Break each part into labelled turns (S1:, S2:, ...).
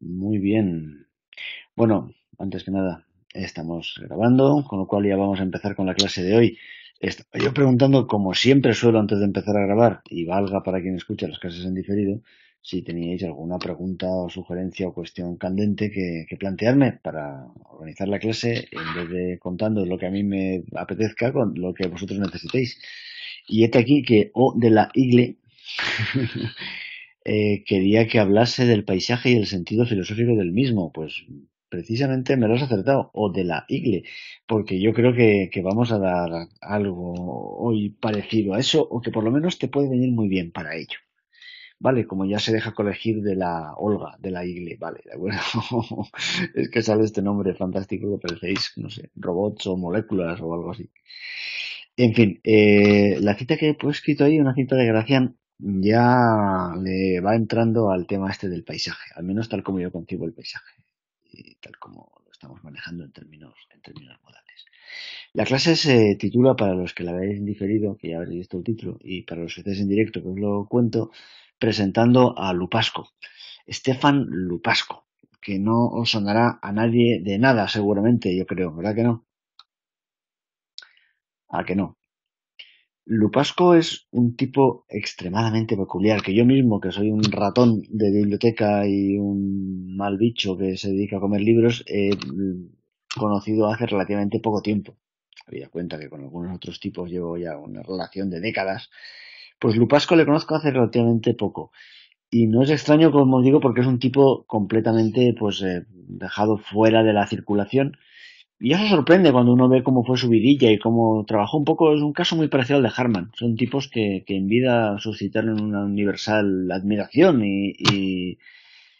S1: Muy bien. Bueno, antes que nada, estamos grabando, con lo cual ya vamos a empezar con la clase de hoy. yo preguntando, como siempre suelo antes de empezar a grabar, y valga para quien escucha las clases en diferido, si teníais alguna pregunta o sugerencia o cuestión candente que, plantearme para organizar la clase en vez de contando lo que a mí me apetezca con lo que vosotros necesitéis. Y este aquí que O de la Igle Eh, quería que hablase del paisaje y el sentido filosófico del mismo. Pues precisamente me lo has acertado, o de la igle, porque yo creo que, vamos a dar algo hoy parecido a eso, o que por lo menos te puede venir muy bien para ello. Vale, como ya se deja colegir de la Olga, de la Igle, vale, de acuerdo. es que sale este nombre fantástico que parecéis, no sé, robots o moléculas o algo así. En fin, eh, la cita que he escrito ahí, una cita de Gracián, ya le va entrando al tema este del paisaje, al menos tal como yo concibo el paisaje y tal como lo estamos manejando en términos, en términos modales. La clase se titula, para los que la habéis diferido, que ya habéis visto el título, y para los que estéis en directo, que os lo cuento, presentando a Lupasco, Estefan Lupasco, que no os sonará a nadie de nada seguramente, yo creo, ¿verdad que no? A que no. Lupasco es un tipo extremadamente peculiar, que yo mismo, que soy un ratón de biblioteca y un mal bicho que se dedica a comer libros, he conocido hace relativamente poco tiempo. Había cuenta que con algunos otros tipos llevo ya una relación de décadas. Pues Lupasco le conozco hace relativamente poco. Y no es extraño, como os digo, porque es un tipo completamente pues eh, dejado fuera de la circulación y eso sorprende cuando uno ve cómo fue su vidilla y cómo trabajó un poco. Es un caso muy parecido al de Harman. Son tipos que, que en vida suscitaron una universal admiración y, y,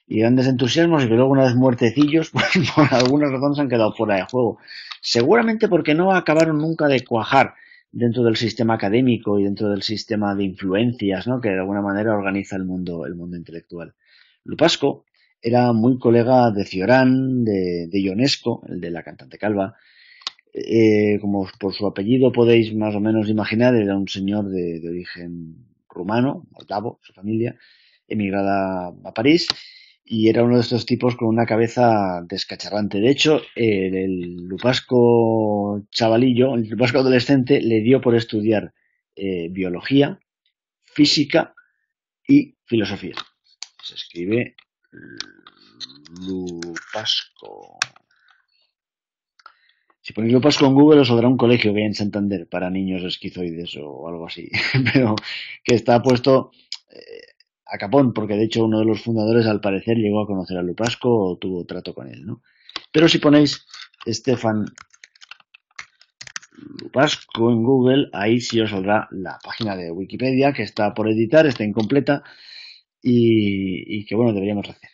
S1: grandes entusiasmos y que luego una vez muertecillos, pues por alguna razón se han quedado fuera de juego. Seguramente porque no acabaron nunca de cuajar dentro del sistema académico y dentro del sistema de influencias, ¿no? Que de alguna manera organiza el mundo, el mundo intelectual. Lupasco, era muy colega de Fiorán, de, Ionesco, el de la cantante calva. Eh, como por su apellido podéis más o menos imaginar, era un señor de, origen rumano, moldavo, su familia, emigrada a París, y era uno de estos tipos con una cabeza descacharrante. De hecho, el, lupasco chavalillo, el lupasco adolescente, le dio por estudiar eh, biología, física y filosofía. Se escribe Lupasco. Si ponéis Lupasco en Google os saldrá un colegio que hay en Santander para niños esquizoides o algo así, pero que está puesto eh, a capón, porque de hecho uno de los fundadores al parecer llegó a conocer a Lupasco o tuvo trato con él, ¿no? Pero si ponéis Estefan Lupasco en Google, ahí sí os saldrá la página de Wikipedia, que está por editar, está incompleta, y, que bueno, deberíamos hacer.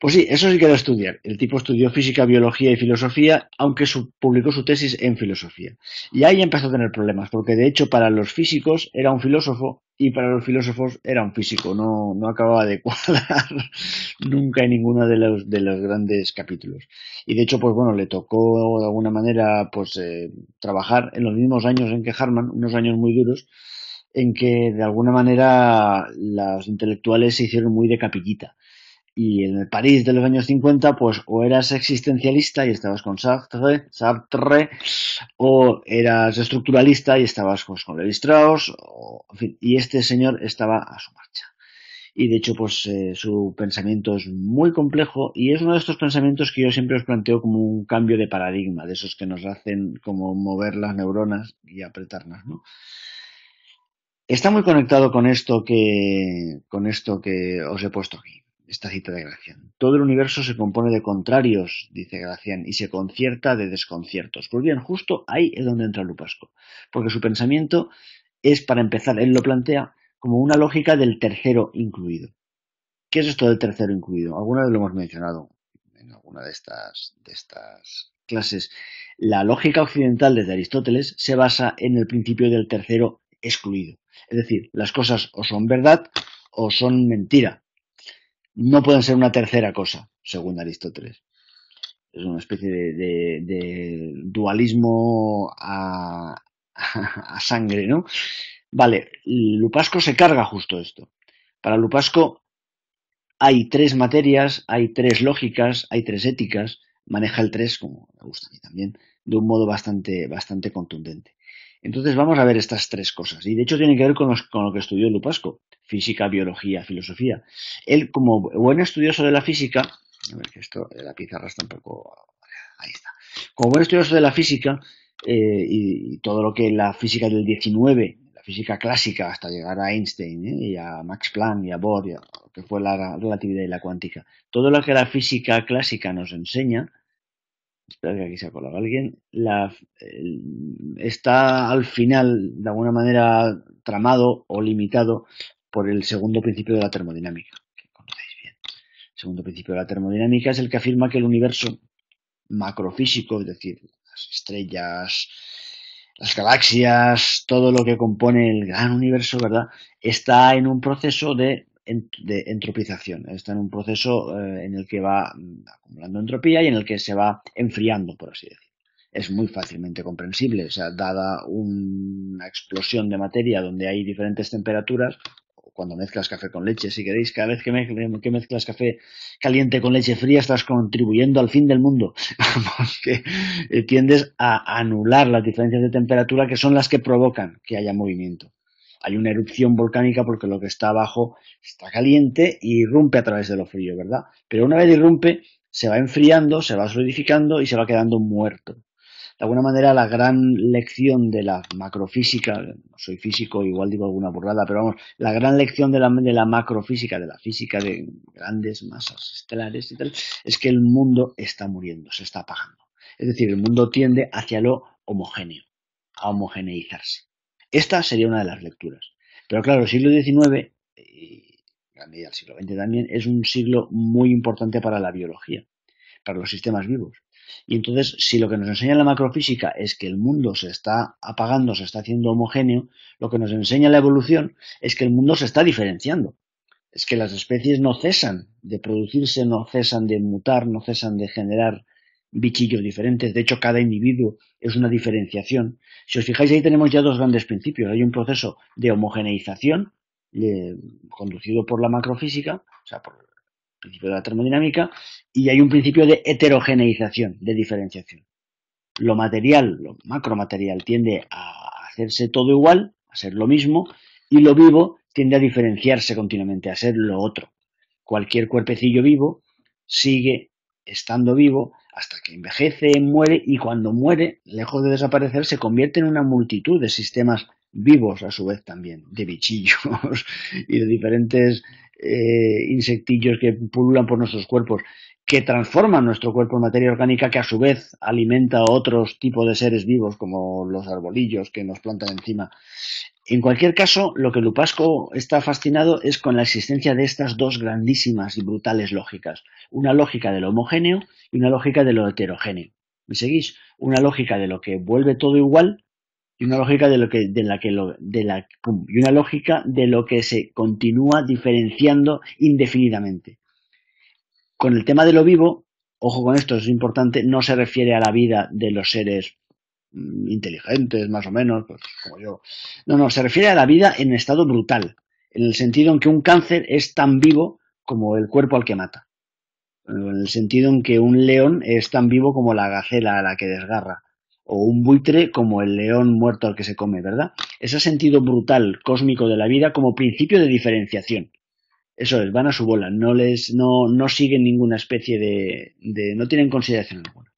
S1: Pues sí, eso sí a estudiar. El tipo estudió física, biología y filosofía, aunque publicó su tesis en filosofía. Y ahí empezó a tener problemas, porque de hecho para los físicos era un filósofo y para los filósofos era un físico. No, no acababa de cuadrar nunca en ninguno de los, de los grandes capítulos. Y de hecho, pues bueno, le tocó de alguna manera pues eh, trabajar en los mismos años en que Harman, unos años muy duros, en que de alguna manera los intelectuales se hicieron muy de capillita. Y en el París de los años 50, pues o eras existencialista y estabas con Sartre, o eras estructuralista y estabas con Levi Strauss, y este señor estaba a su marcha. Y de hecho, pues eh, su pensamiento es muy complejo y es uno de estos pensamientos que yo siempre os planteo como un cambio de paradigma, de esos que nos hacen como mover las neuronas y apretarlas, ¿no? Está muy conectado con esto que, con esto que os he puesto aquí, esta cita de Gracián. Todo el universo se compone de contrarios, dice Gracián, y se concierta de desconciertos. Pues bien, justo ahí es donde entra Lupasco, porque su pensamiento es, para empezar, él lo plantea como una lógica del tercero incluido. ¿Qué es esto del tercero incluido? Alguna vez lo hemos mencionado en alguna de estas, de estas clases. La lógica occidental desde Aristóteles se basa en el principio del tercero excluido. Es decir, las cosas o son verdad o son mentira. No pueden ser una tercera cosa, según Aristóteles. Es una especie de, dualismo a, sangre, ¿no? Vale, Lupasco se carga justo esto. Para Lupasco hay tres materias, hay tres lógicas, hay tres éticas, maneja el tres, como me gusta a mí también, de un modo bastante, bastante contundente. Entonces vamos a ver estas tres cosas. Y de hecho tiene que ver con, lo que estudió Lupasco, física, biología, filosofía. Él, como buen estudioso de la física, a ver que esto la pizarra está un poco... Ahí está. Como buen estudioso de la física eh, y, todo lo que la física del 19, la física clásica hasta llegar a Einstein ¿eh? y a Max Planck y a Bohr, y a, que fue la relatividad y la cuántica, todo lo que la física clásica nos enseña, Espera que aquí se ha colado alguien. está al final, de alguna manera, tramado o limitado por el segundo principio de la termodinámica, El segundo principio de la termodinámica es el que afirma que el universo macrofísico, es decir, las estrellas, las galaxias, todo lo que compone el gran universo, ¿verdad? Está en un proceso de de entropización. Está en un proceso eh, en el que va mm, acumulando entropía y en el que se va enfriando, por así decir Es muy fácilmente comprensible. O sea, dada una explosión de materia donde hay diferentes temperaturas, cuando mezclas café con leche, si queréis, cada vez que, mezclas café caliente con leche fría estás contribuyendo al fin del mundo, porque eh, tiendes a anular las diferencias de temperatura que son las que provocan que haya movimiento hay una erupción volcánica porque lo que está abajo está caliente y irrumpe a través de lo frío, ¿verdad? Pero una vez irrumpe, se va enfriando, se va solidificando y se va quedando muerto. De alguna manera, la gran lección de la macrofísica, soy físico, igual digo alguna burrada, pero vamos, la gran lección de la, de la macrofísica, de la física de grandes masas estelares y tal, es que el mundo está muriendo, se está apagando. Es decir, el mundo tiende hacia lo homogéneo, a homogeneizarse. Esta sería una de las lecturas. Pero claro, el siglo XIX, y a medida del siglo XX también, es un siglo muy importante para la biología, para los sistemas vivos. Y entonces, si lo que nos enseña la macrofísica es que el mundo se está apagando, se está haciendo homogéneo, lo que nos enseña la evolución es que el mundo se está diferenciando. Es que las especies no cesan de producirse, no cesan de mutar, no cesan de generar bichillos diferentes. De hecho, cada individuo es una diferenciación. Si os fijáis, ahí tenemos ya dos grandes principios. Hay un proceso de homogeneización conducido por la macrofísica, o sea, por el principio de la termodinámica, y hay un principio de heterogeneización, de diferenciación. Lo material, lo macromaterial, tiende a hacerse todo igual, a ser lo mismo, y lo vivo tiende a diferenciarse continuamente, a ser lo otro. Cualquier cuerpecillo vivo sigue estando vivo hasta que envejece, muere y cuando muere, lejos de desaparecer, se convierte en una multitud de sistemas vivos a su vez también, de bichillos y de diferentes eh, insectillos que pululan por nuestros cuerpos, que transforman nuestro cuerpo en materia orgánica que a su vez alimenta a otros tipos de seres vivos como los arbolillos que nos plantan encima. En cualquier caso, lo que Lupasco está fascinado es con la existencia de estas dos grandísimas y brutales lógicas, una lógica de lo homogéneo y una lógica de lo heterogéneo. ¿Me seguís? Una lógica de lo que vuelve todo igual y una lógica de lo que de la que de la y una lógica de lo que se continúa diferenciando indefinidamente. Con el tema de lo vivo, ojo con esto, es importante, no se refiere a la vida de los seres Mm, inteligentes, más o menos, pues como yo. No, no, se refiere a la vida en estado brutal, en el sentido en que un cáncer es tan vivo como el cuerpo al que mata, en el sentido en que un león es tan vivo como la gacela a la que desgarra, o un buitre como el león muerto al que se come, ¿verdad? Ese sentido brutal, cósmico de la vida como principio de diferenciación. Eso es, van a su bola, no les, no, no siguen ninguna especie de, de no tienen consideración alguna.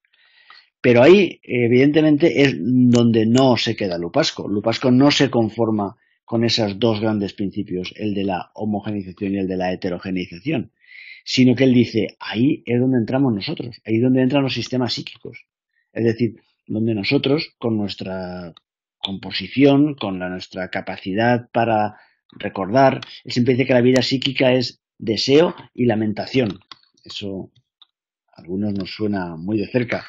S1: Pero ahí, evidentemente, es donde no se queda Lupasco. Lupasco no se conforma con esos dos grandes principios, el de la homogenización y el de la heterogeneización, sino que él dice, ahí es donde entramos nosotros, ahí es donde entran los sistemas psíquicos. Es decir, donde nosotros, con nuestra composición, con nuestra capacidad para recordar, él siempre dice que la vida psíquica es deseo y lamentación. Eso a algunos nos suena muy de cerca,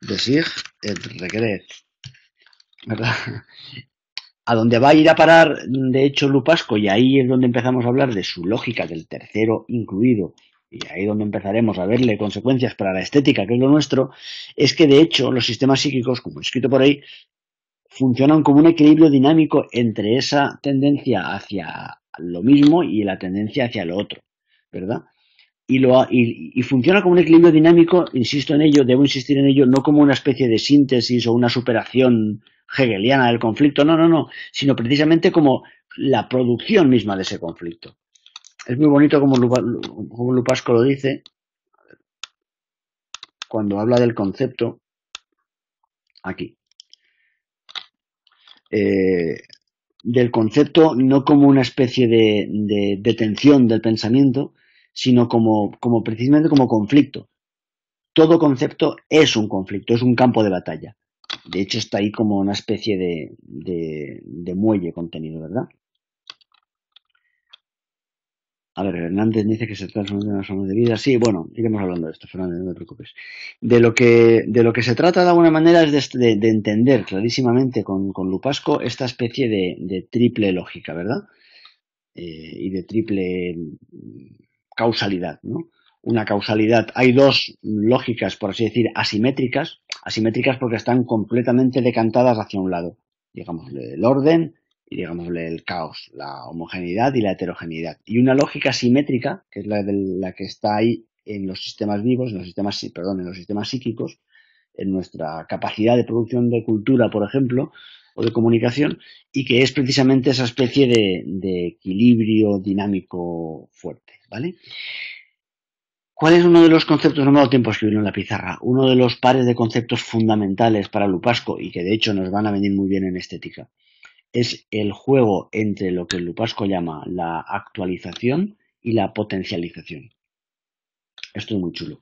S1: decir, el Regret ¿Verdad? A donde va a ir a parar, de hecho, Lupasco, y ahí es donde empezamos a hablar de su lógica del tercero incluido, y ahí donde empezaremos a verle consecuencias para la estética, que es lo nuestro, es que de hecho los sistemas psíquicos, como he escrito por ahí, funcionan como un equilibrio dinámico entre esa tendencia hacia lo mismo y la tendencia hacia lo otro, ¿verdad? y, funciona como un equilibrio dinámico, insisto en ello, debo insistir en ello, no como una especie de síntesis o una superación hegeliana del conflicto, no, no, no, sino precisamente como la producción misma de ese conflicto. Es muy bonito como, Lupasco lo dice cuando habla del concepto aquí. Eh, del concepto no como una especie de, de detención del pensamiento, sino como, como precisamente como conflicto. Todo concepto es un conflicto, es un campo de batalla. De hecho, está ahí como una especie de, de, muelle contenido, ¿verdad? A ver, Hernández dice que se trata de una forma de vida. Sí, bueno, iremos hablando de esto, Fernández, no te preocupes. De lo que, de lo que se trata de alguna manera es de, entender clarísimamente con, Lupasco esta especie de, triple lógica, ¿verdad? Eh, y de triple causalidad, ¿no? Una causalidad. Hay dos lógicas, por así decir, asimétricas, asimétricas porque están completamente decantadas hacia un lado, digámosle el orden y digámosle el caos, la homogeneidad y la heterogeneidad. Y una lógica asimétrica, que es la, de la que está ahí en los sistemas vivos, en los sistemas, perdón, en los sistemas psíquicos, en nuestra capacidad de producción de cultura, por ejemplo, o de comunicación y que es precisamente esa especie de, equilibrio dinámico fuerte, ¿vale? ¿Cuál es uno de los conceptos? No me dado tiempo a escribirlo en la pizarra. Uno de los pares de conceptos fundamentales para Lupasco y que de hecho nos van a venir muy bien en estética. Es el juego entre lo que Lupasco llama la actualización y la potencialización. Esto es muy chulo.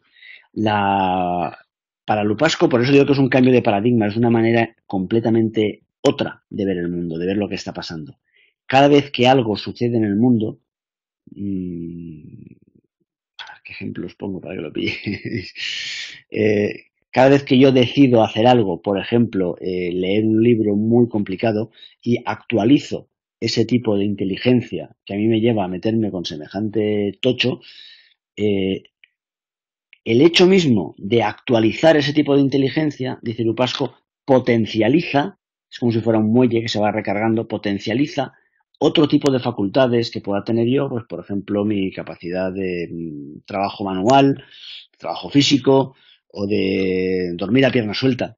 S1: La... Para Lupasco, por eso digo que es un cambio de paradigma, es una manera completamente otra de ver el mundo, de ver lo que está pasando. Cada vez que algo sucede en el mundo, mm, ¿qué ejemplos pongo para que lo pilléis? Eh, cada vez que yo decido hacer algo, por ejemplo, eh, leer un libro muy complicado y actualizo ese tipo de inteligencia que a mí me lleva a meterme con semejante tocho, eh, el hecho mismo de actualizar ese tipo de inteligencia, dice Lupasco, potencializa como si fuera un muelle que se va recargando, potencializa otro tipo de facultades que pueda tener yo, pues por ejemplo mi capacidad de mm, trabajo manual, trabajo físico o de dormir a pierna suelta.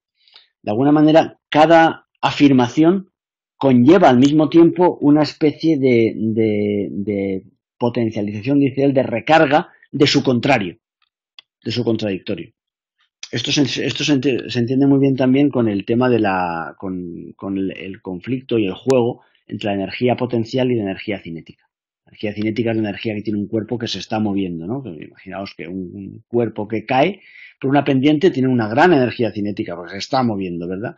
S1: De alguna manera, cada afirmación conlleva al mismo tiempo una especie de, de, de potencialización inicial de recarga de su contrario, de su contradictorio esto, se, se, entiende, muy bien también con el tema de la, con, el, conflicto y el juego entre la energía potencial y la energía cinética. La energía cinética es la energía que tiene un cuerpo que se está moviendo, ¿no? Imaginaos que un, cuerpo que cae por una pendiente tiene una gran energía cinética porque se está moviendo, ¿verdad?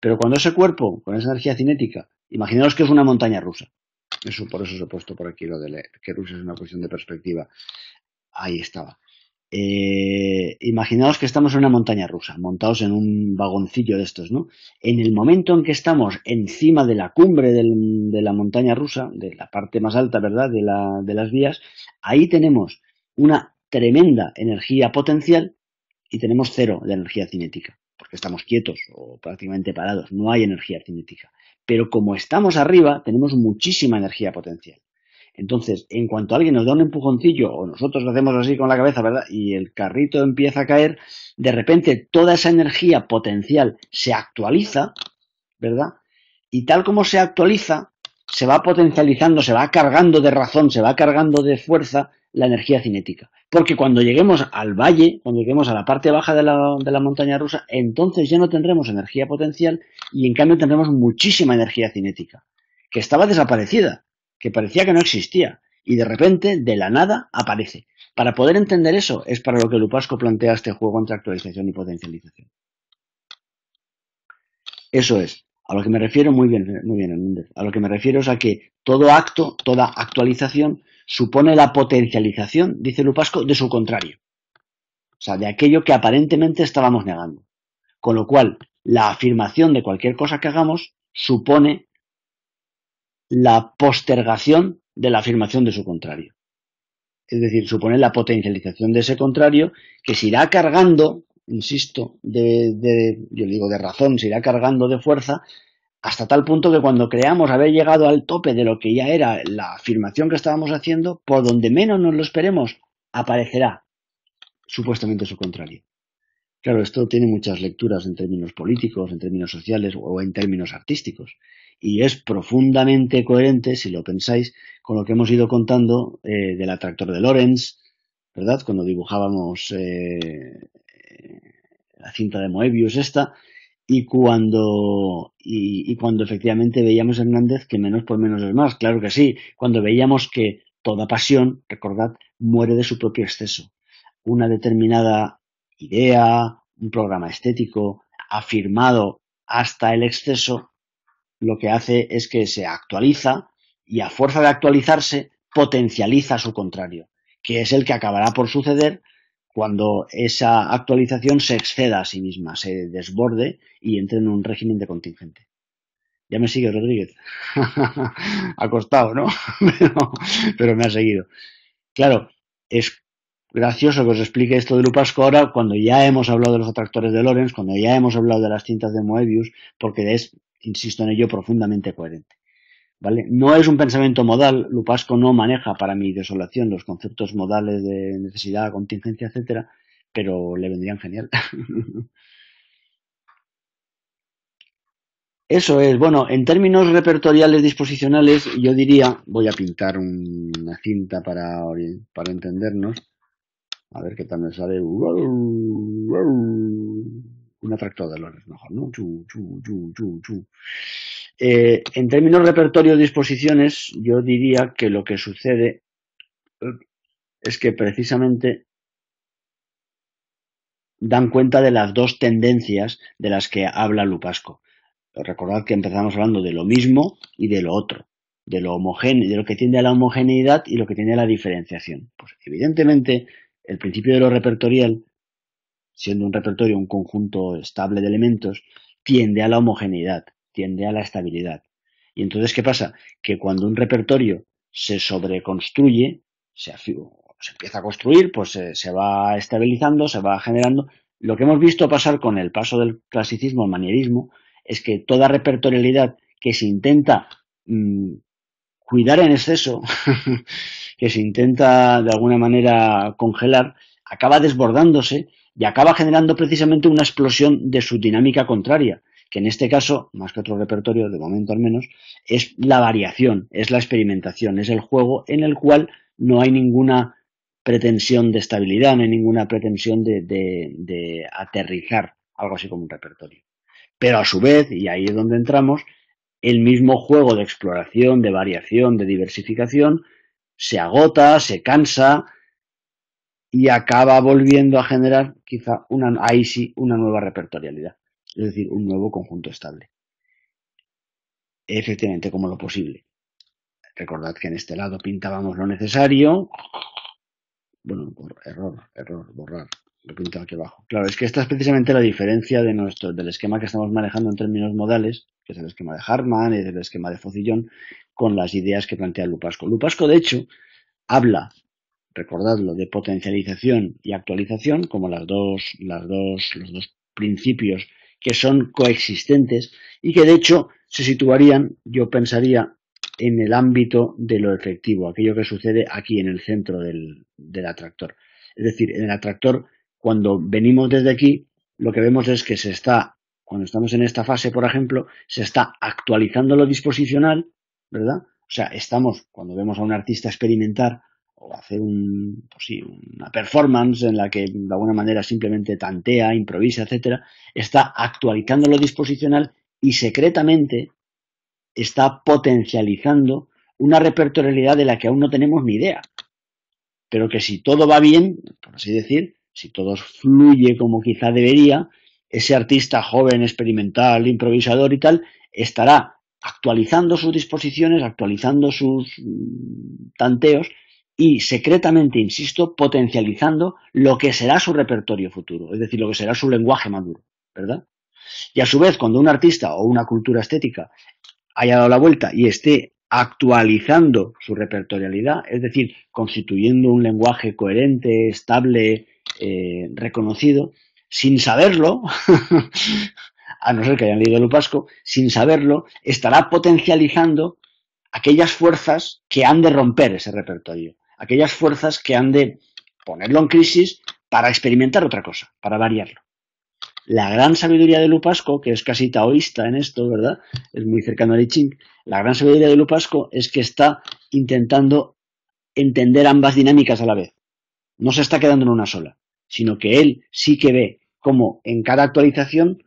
S1: Pero cuando ese cuerpo, con esa energía cinética, imaginaos que es una montaña rusa. Eso, por eso os he puesto por aquí lo de que Rusia es una cuestión de perspectiva. Ahí estaba. Eh, imaginaos que estamos en una montaña rusa, montados en un vagoncillo de estos, En el momento en que estamos encima de la cumbre de la montaña rusa, de la parte más alta, ¿verdad?, de las vías, ahí tenemos una tremenda energía potencial y tenemos cero de energía cinética, porque estamos quietos o prácticamente parados, no hay energía cinética. Pero como estamos arriba, tenemos muchísima energía potencial. Entonces, en cuanto alguien nos da un empujoncillo o nosotros lo hacemos así con la cabeza, ¿verdad? Y el carrito empieza a caer, de repente toda esa energía potencial se actualiza, ¿verdad? Y tal como se actualiza, se va potencializando, se va cargando de razón, se va cargando de fuerza la energía cinética. Porque cuando lleguemos al valle, cuando lleguemos a la parte baja de la, de la, montaña rusa, entonces ya no tendremos energía potencial y en cambio tendremos muchísima energía cinética, que estaba desaparecida que parecía que no existía y de repente, de la nada, aparece. Para poder entender eso es para lo que Lupasco plantea este juego entre actualización y potencialización. Eso es. A lo que me refiero, muy bien, muy bien, A lo que me refiero es a que todo acto, toda actualización, supone la potencialización, dice Lupasco, de su contrario. O sea, de aquello que aparentemente estábamos negando. Con lo cual, la afirmación de cualquier cosa que hagamos supone la postergación de la afirmación de su contrario. Es decir, supone la potencialización de ese contrario que se irá cargando, insisto, de, yo digo de razón, se irá cargando de fuerza hasta tal punto que cuando creamos haber llegado al tope de lo que ya era la afirmación que estábamos haciendo, por donde menos nos lo esperemos, aparecerá supuestamente su contrario. Claro, esto tiene muchas lecturas en términos políticos, en términos sociales o en términos artísticos y es profundamente coherente, si lo pensáis, con lo que hemos ido contando eh, del atractor de Lorenz, ¿verdad? Cuando dibujábamos eh, la cinta de Moebius esta, y cuando, y, cuando efectivamente veíamos a Hernández que menos por menos es más, claro que sí, cuando veíamos que toda pasión, recordad, muere de su propio exceso. Una determinada idea, un programa estético, afirmado hasta el exceso, lo que hace es que se actualiza y a fuerza de actualizarse potencializa su contrario, que es el que acabará por suceder cuando esa actualización se exceda a sí misma, se desborde y entre en un régimen de contingente. Ya me sigue Rodríguez. Acostado, ¿no? pero, pero, me ha seguido. Claro, es gracioso que os explique esto de Lupasco ahora cuando ya hemos hablado de los atractores de Lorenz, cuando ya hemos hablado de las cintas de Moebius, porque es insisto en ello, profundamente coherente. ¿Vale? No es un pensamiento modal, Lupasco no maneja para mi desolación los conceptos modales de necesidad, contingencia, etcétera, pero le vendrían genial. Eso es, bueno, en términos repertoriales disposicionales, yo diría, voy a pintar una cinta para, para entendernos, a ver qué tal me sale un atractor de olores mejor, ¿no? Eh, en términos repertorio de disposiciones, yo diría que lo que sucede eh, es que precisamente dan cuenta de las dos tendencias de las que habla Lupasco. Recordad que empezamos hablando de lo mismo y de lo otro, de lo homogéneo, de lo que tiende a la homogeneidad y lo que tiende a la diferenciación. Pues evidentemente, el principio de lo repertorial siendo un repertorio un conjunto estable de elementos, tiende a la homogeneidad, tiende a la estabilidad. Y entonces, ¿qué pasa? Que cuando un repertorio se sobreconstruye, se, empieza a construir, pues eh, se, va estabilizando, se va generando. Lo que hemos visto pasar con el paso del clasicismo al manierismo es que toda repertorialidad que se intenta mm, cuidar en exceso, que se intenta de alguna manera congelar, acaba desbordándose y acaba generando precisamente una explosión de su dinámica contraria, que en este caso, más que otro repertorio, de momento al menos, es la variación, es la experimentación, es el juego en el cual no hay ninguna pretensión de estabilidad, no hay ninguna pretensión de, de aterrizar, algo así como un repertorio. Pero a su vez, y ahí es donde entramos, el mismo juego de exploración, de variación, de diversificación, se agota, se cansa, y acaba volviendo a generar quizá una, ahí sí una nueva repertorialidad, es decir, un nuevo conjunto estable. Efectivamente, como lo posible. Recordad que en este lado pintábamos lo necesario. Bueno, error, error, borrar. Lo pintaba aquí abajo. Claro, es que esta es precisamente la diferencia de nuestro, del esquema que estamos manejando en términos modales, que es el esquema de Harman y es el esquema de Focillón, con las ideas que plantea Lupasco. Lupasco, de hecho, habla recordadlo, de potencialización y actualización, como las dos, las dos, los dos principios que son coexistentes y que de hecho se situarían, yo pensaría, en el ámbito de lo efectivo, aquello que sucede aquí en el centro del, del atractor. Es decir, en el atractor, cuando venimos desde aquí, lo que vemos es que se está, cuando estamos en esta fase, por ejemplo, se está actualizando lo disposicional, ¿verdad? O sea, estamos, cuando vemos a un artista experimentar, o hacer un, pues una performance en la que de alguna manera simplemente tantea, improvisa, etcétera, está actualizando lo disposicional y secretamente está potencializando una repertorialidad de la que aún no tenemos ni idea. Pero que si todo va bien, por así decir, si todo fluye como quizá debería, ese artista joven, experimental, improvisador y tal, estará actualizando sus disposiciones, actualizando sus mm, tanteos, y secretamente, insisto, potencializando lo que será su repertorio futuro, es decir, lo que será su lenguaje maduro, ¿verdad? Y a su vez, cuando un artista o una cultura estética haya dado la vuelta y esté actualizando su repertorialidad, es decir, constituyendo un lenguaje coherente, estable, eh, reconocido, sin saberlo, a no ser que hayan leído Lupasco, sin saberlo, estará potencializando aquellas fuerzas que han de romper ese repertorio aquellas fuerzas que han de ponerlo en crisis para experimentar otra cosa, para variarlo. La gran sabiduría de Lupasco, que es casi taoísta en esto, ¿verdad? Es muy cercano a I La gran sabiduría de Lupasco es que está intentando entender ambas dinámicas a la vez. No se está quedando en una sola, sino que él sí que ve cómo en cada actualización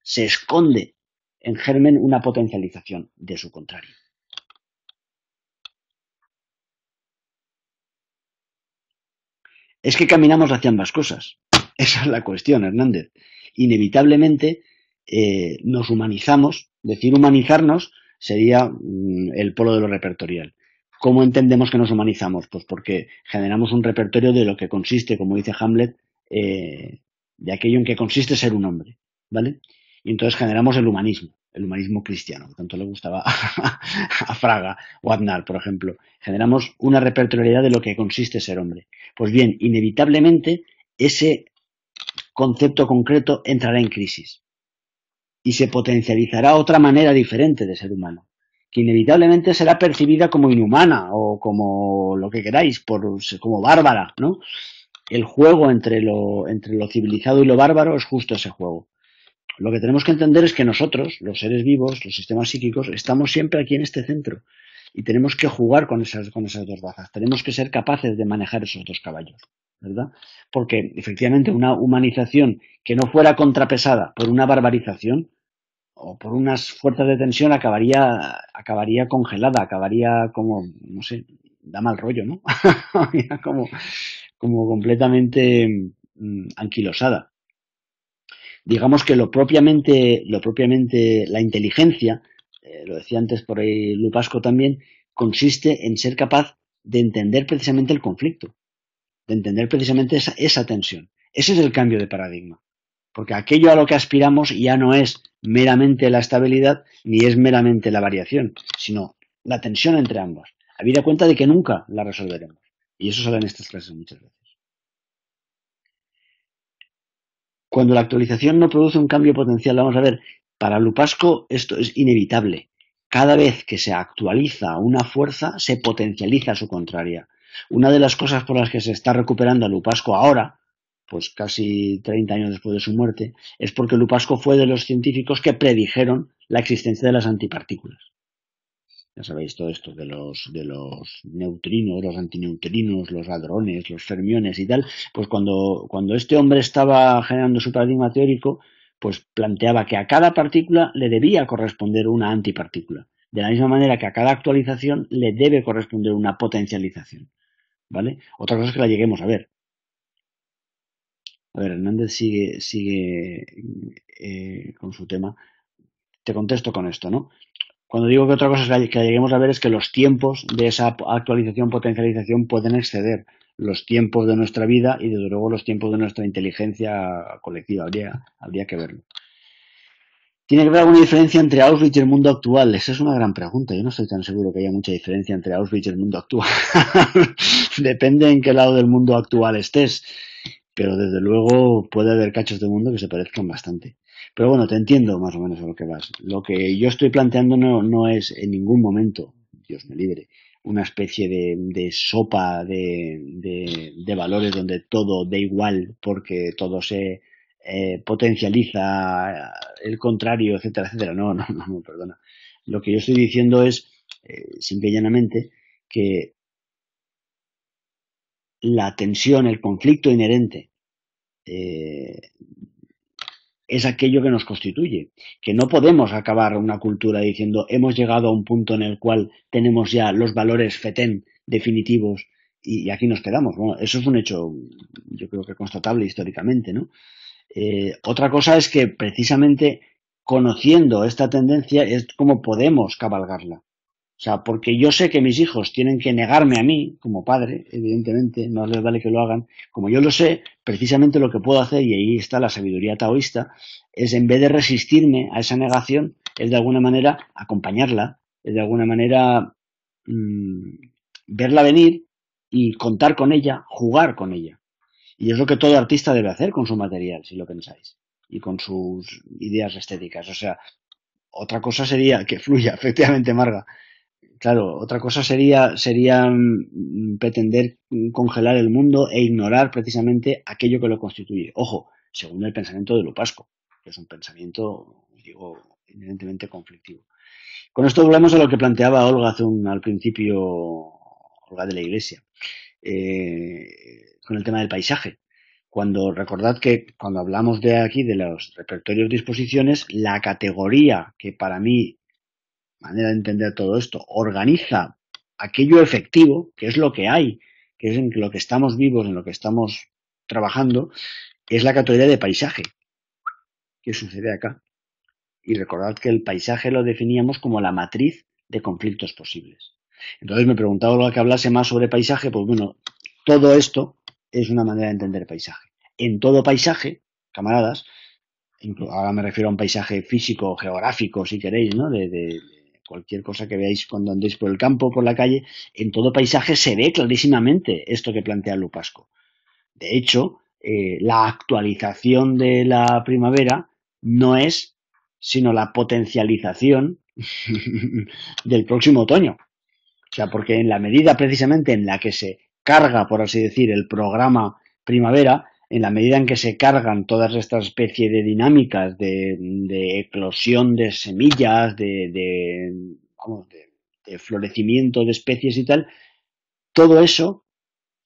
S1: se esconde en germen una potencialización de su contrario. Es que caminamos hacia ambas cosas. Esa es la cuestión, Hernández. Inevitablemente eh, nos humanizamos. Decir humanizarnos sería mm, el polo de lo repertorial. ¿Cómo entendemos que nos humanizamos? Pues porque generamos un repertorio de lo que consiste, como dice Hamlet, eh, de aquello en que consiste ser un hombre. ¿Vale? Y entonces generamos el humanismo el humanismo cristiano, tanto le gustaba a Fraga o Aznar, por ejemplo. Generamos una repertorialidad de lo que consiste ser hombre. Pues bien, inevitablemente ese concepto concreto entrará en crisis y se potencializará otra manera diferente de ser humano, que inevitablemente será percibida como inhumana o como lo que queráis, por, como bárbara, ¿no? El juego entre lo, entre lo civilizado y lo bárbaro es justo ese juego lo que tenemos que entender es que nosotros, los seres vivos, los sistemas psíquicos, estamos siempre aquí en este centro y tenemos que jugar con esas, con esas dos bazas. Tenemos que ser capaces de manejar esos dos caballos, ¿verdad? Porque efectivamente una humanización que no fuera contrapesada por una barbarización o por unas fuerzas de tensión acabaría, acabaría congelada, acabaría como, no sé, da mal rollo, ¿no? como completamente mm, anquilosada digamos que lo propiamente, lo propiamente la inteligencia, eh, lo decía antes por ahí Lupasco también, consiste en ser capaz de entender precisamente el conflicto, de entender precisamente esa, tensión. Ese es el cambio de paradigma. Porque aquello a lo que aspiramos ya no es meramente la estabilidad ni es meramente la variación, sino la tensión entre ambos. Habida cuenta de que nunca la resolveremos. Y eso sale en estas clases muchas veces. Cuando la actualización no produce un cambio potencial, vamos a ver, para Lupasco esto es inevitable. Cada vez que se actualiza una fuerza, se potencializa su contraria. Una de las cosas por las que se está recuperando a Lupasco ahora, pues casi 30 años después de su muerte, es porque Lupasco fue de los científicos que predijeron la existencia de las antipartículas ya sabéis todo esto de los, de los neutrinos, los antineutrinos, los ladrones, los fermiones y tal, pues cuando, cuando este hombre estaba generando su paradigma teórico, pues planteaba que a cada partícula le debía corresponder una antipartícula, de la misma manera que a cada actualización le debe corresponder una potencialización. ¿Vale? Otra cosa es que la lleguemos a ver. A ver, Hernández sigue, sigue eh, con su tema te contesto con esto, ¿no? Cuando digo que otra cosa es que lleguemos a ver es que los tiempos de esa actualización, potencialización pueden exceder los tiempos de nuestra vida y desde luego los tiempos de nuestra inteligencia colectiva. Habría, habría que verlo. ¿Tiene que haber alguna diferencia entre Auschwitz y el mundo actual? Esa es una gran pregunta. Yo no estoy tan seguro que haya mucha diferencia entre Auschwitz y el mundo actual. Depende en qué lado del mundo actual estés. Pero desde luego puede haber cachos de mundo que se parezcan bastante. Pero bueno, te entiendo más o menos a lo que vas. Lo que yo estoy planteando no, no es en ningún momento, Dios me libre, una especie de, sopa de, valores donde todo da igual porque todo se eh, potencializa el contrario, etcétera, etcétera. No, no, no, perdona. Lo que yo estoy diciendo es, eh, simple y llanamente, que la tensión, el conflicto inherente eh, es aquello que nos constituye, que no podemos acabar una cultura diciendo hemos llegado a un punto en el cual tenemos ya los valores fetén definitivos y, aquí nos quedamos. eso es un hecho, yo creo que constatable históricamente, ¿no? Eh, otra cosa es que precisamente conociendo esta tendencia es como podemos cabalgarla. O sea, porque yo sé que mis hijos tienen que negarme a mí, como padre, evidentemente, no les vale que lo hagan. Como yo lo sé, precisamente lo que puedo hacer, y ahí está la sabiduría taoísta, es en vez de resistirme a esa negación, es de alguna manera acompañarla, es de alguna manera mm, verla venir y contar con ella, jugar con ella. Y es lo que todo artista debe hacer con su material, si lo pensáis, y con sus ideas estéticas. O sea, otra cosa sería que fluya, efectivamente, Marga claro, otra cosa sería, mm, pretender congelar el mundo e ignorar precisamente aquello que lo constituye. Ojo, según el pensamiento de Lupasco, que es un pensamiento, digo, evidentemente conflictivo. Con esto volvemos a lo que planteaba Olga al principio, Olga de la Iglesia, eh, con el tema del paisaje. Cuando recordad que cuando hablamos de aquí de los repertorios disposiciones, la categoría que para mí manera de entender todo esto, organiza aquello efectivo, que es lo que hay, que es en lo que estamos vivos, en lo que estamos trabajando, es la categoría de paisaje, que sucede acá. Y recordad que el paisaje lo definíamos como la matriz de conflictos posibles. Entonces me preguntaba lo que hablase más sobre paisaje, pues bueno, todo esto es una manera de entender paisaje. En todo paisaje, camaradas, ahora me refiero a un paisaje físico, geográfico, si queréis, ¿no? de, cualquier cosa que veáis cuando andéis por el campo, por la calle, en todo paisaje se ve clarísimamente esto que plantea Lupasco. De hecho, eh, la actualización de la primavera no es sino la potencialización del próximo otoño. O sea, porque en la medida precisamente en la que se carga, por así decir, el programa primavera, en la medida en que se cargan todas estas especies de dinámicas de, eclosión de semillas, de, de, vamos, de, florecimiento de especies y tal, todo eso,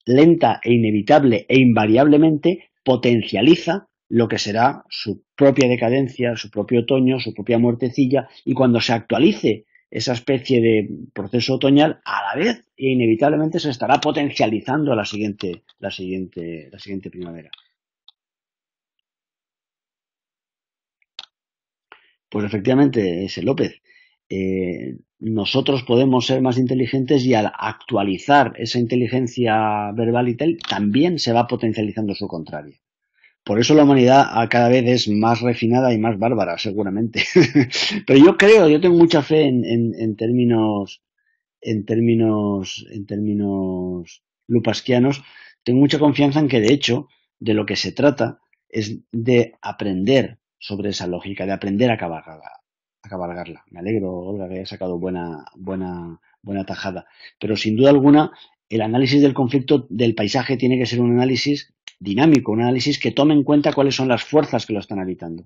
S1: lenta e inevitable e invariablemente, potencializa lo que será su propia decadencia, su propio otoño, su propia muertecilla, y cuando se actualice esa especie de proceso otoñal, a la vez e inevitablemente se estará potencializando la siguiente, la siguiente, la siguiente primavera. Pues efectivamente, ese eh, López, eh, nosotros podemos ser más inteligentes y al actualizar esa inteligencia verbal y tal, también se va potencializando su contrario. Por eso la humanidad cada vez es más refinada y más bárbara, seguramente. Pero yo creo, yo tengo mucha fe en, términos, en términos, en términos lupasquianos. Tengo mucha confianza en que, de hecho, de lo que se trata es de aprender sobre esa lógica, de aprender a cabalgarla. A cabalgarla. Me alegro, Olga, que haya sacado buena, buena, buena tajada. Pero sin duda alguna, el análisis del conflicto del paisaje tiene que ser un análisis dinámico, un análisis que tome en cuenta cuáles son las fuerzas que lo están habitando.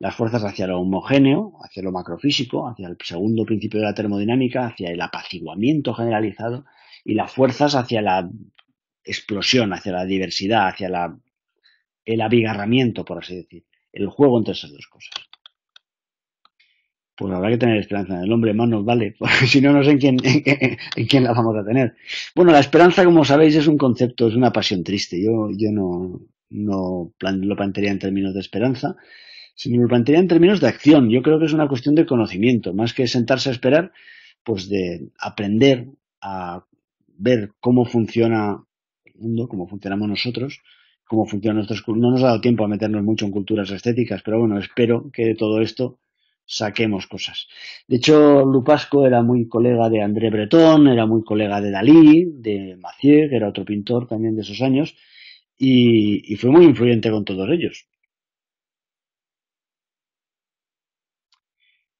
S1: Las fuerzas hacia lo homogéneo, hacia lo macrofísico, hacia el segundo principio de la termodinámica, hacia el apaciguamiento generalizado y las fuerzas hacia la explosión, hacia la diversidad, hacia el abigarramiento, por así decir, el juego entre esas dos cosas pues habrá que tener esperanza en el hombre, más nos vale, porque si no, no sé en quién, en, quién la vamos a tener. Bueno, la esperanza, como sabéis, es un concepto, es una pasión triste. Yo, yo no, no lo plantearía en términos de esperanza, sino lo plantearía en términos de acción. Yo creo que es una cuestión de conocimiento, más que sentarse a esperar, pues de aprender a ver cómo funciona el mundo, cómo funcionamos nosotros, cómo funcionan nuestros... No nos ha dado tiempo a meternos mucho en culturas estéticas, pero bueno, espero que de todo esto saquemos cosas. De hecho, Lupasco era muy colega de André Breton, era muy colega de Dalí, de Macier, que era otro pintor también de esos años, y, y fue muy influyente con todos ellos.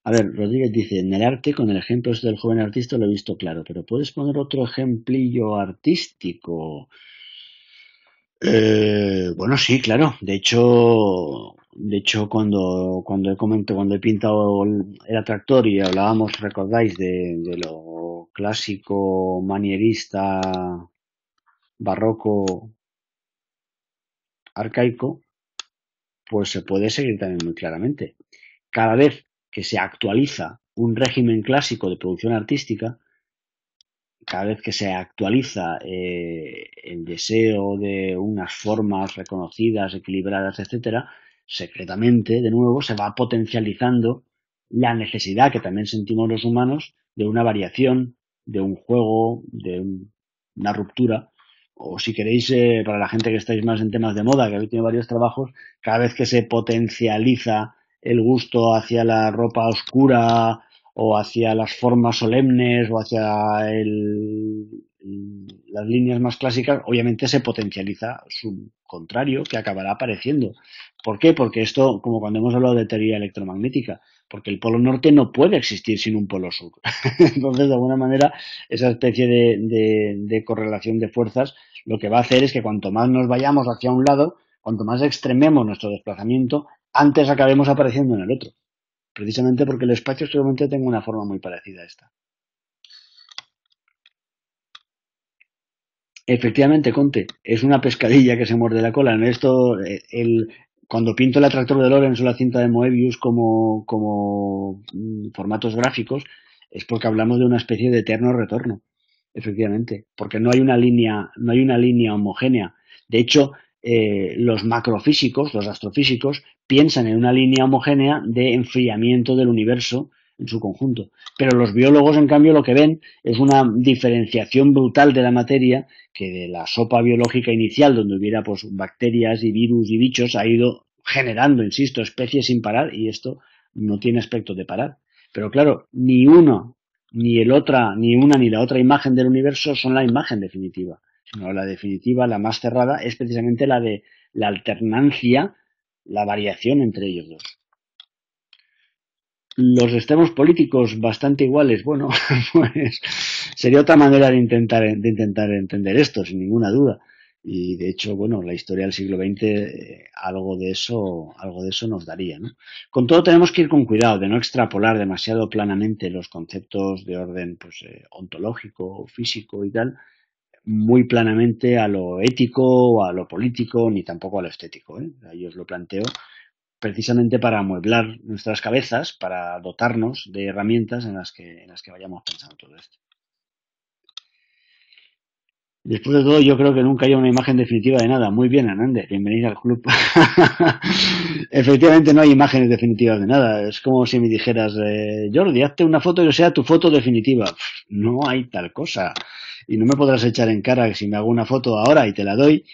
S1: A ver, Rodríguez dice, en el arte, con el ejemplo este del joven artista lo he visto claro, pero ¿puedes poner otro ejemplillo artístico? Eh, bueno, sí, claro. De hecho, de hecho cuando, cuando he cuando he pintado el, atractor y hablábamos, recordáis, de lo clásico, manierista, barroco, arcaico, pues se puede seguir también muy claramente. Cada vez que se actualiza un régimen clásico de producción artística, cada vez que se actualiza eh, el deseo de unas formas reconocidas, equilibradas, etcétera, secretamente, de nuevo, se va potencializando la necesidad que también sentimos los humanos de una variación, de un juego, de una ruptura. O si queréis, eh, para la gente que estáis más en temas de moda, que habéis tenido varios trabajos, cada vez que se potencializa el gusto hacia la ropa oscura, o hacia las formas solemnes o hacia el, las líneas más clásicas, obviamente se potencializa su contrario, que acabará apareciendo. ¿Por qué? Porque esto, como cuando hemos hablado de teoría electromagnética, porque el polo norte no puede existir sin un polo sur. Entonces, de alguna manera, esa especie de, de correlación de fuerzas lo que va a hacer es que cuanto más nos vayamos hacia un lado, cuanto más extrememos nuestro desplazamiento, antes acabemos apareciendo en el otro precisamente porque el espacio seguramente tiene una forma muy parecida a esta. Efectivamente, Conte, es una pescadilla que se muerde la cola. esto, eh, el, cuando pinto el atractor de Lorenz o la cinta de Moebius como, mm, formatos gráficos, es porque hablamos de una especie de eterno retorno. Efectivamente, porque no hay una línea, no hay una línea homogénea. De hecho, eh, los macrofísicos, los astrofísicos, piensan en una línea homogénea de enfriamiento del universo en su conjunto. Pero los biólogos, en cambio, lo que ven es una diferenciación brutal de la materia que de la sopa biológica inicial, donde hubiera pues, bacterias y virus y bichos, ha ido generando, insisto, especies sin parar y esto no tiene aspecto de parar. Pero claro, ni uno, ni el otra, ni una ni la otra imagen del universo son la imagen definitiva, sino la definitiva, la más cerrada, es precisamente la de la alternancia la variación entre ellos dos. Los extremos políticos bastante iguales, bueno, pues sería otra manera de intentar, de intentar entender esto, sin ninguna duda. Y de hecho, bueno, la historia del siglo XX eh, algo de eso, algo de eso nos daría. ¿no? Con todo tenemos que ir con cuidado de no extrapolar demasiado planamente los conceptos de orden pues, eh, ontológico, físico y tal, muy planamente a lo ético o a lo político, ni tampoco a lo estético. ¿eh? Yo os lo planteo precisamente para amueblar nuestras cabezas, para dotarnos de herramientas en las que, en las que vayamos pensando todo esto. Después de todo, yo creo que nunca hay una imagen definitiva de nada. Muy bien, Hernández, bienvenido al club. Efectivamente, no hay imágenes definitivas de nada. Es como si me dijeras, eh, Jordi, hazte una foto que sea tu foto definitiva. No hay tal cosa y no me podrás echar en cara que si me hago una foto ahora y te la doy,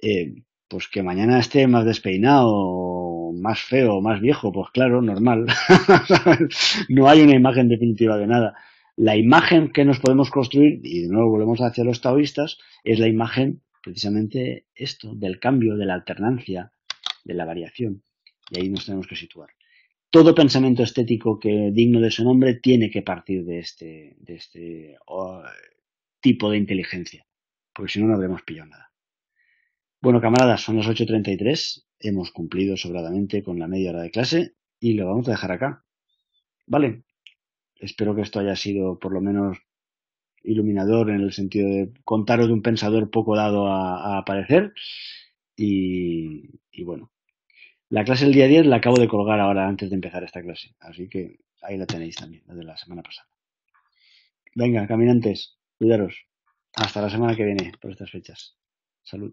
S1: eh, pues que mañana esté más despeinado, más feo, más viejo, pues claro, normal. no hay una imagen definitiva de nada. La imagen que nos podemos construir, y de nuevo volvemos hacia los taoístas, es la imagen precisamente esto, del cambio, de la alternancia, de la variación. Y ahí nos tenemos que situar. Todo pensamiento estético que digno de su nombre tiene que partir de este, de este tipo de inteligencia, porque si no, no habremos pillado nada. Bueno, camaradas, son las 8.33, hemos cumplido sobradamente con la media hora de clase y lo vamos a dejar acá. Vale, espero que esto haya sido por lo menos iluminador en el sentido de contaros de un pensador poco dado a, aparecer. Y, y, bueno, la clase del día 10 la acabo de colgar ahora antes de empezar esta clase, así que ahí la tenéis también, la de la semana pasada. Venga, caminantes, Cuidaros. Hasta la semana que viene por estas fechas. Salud.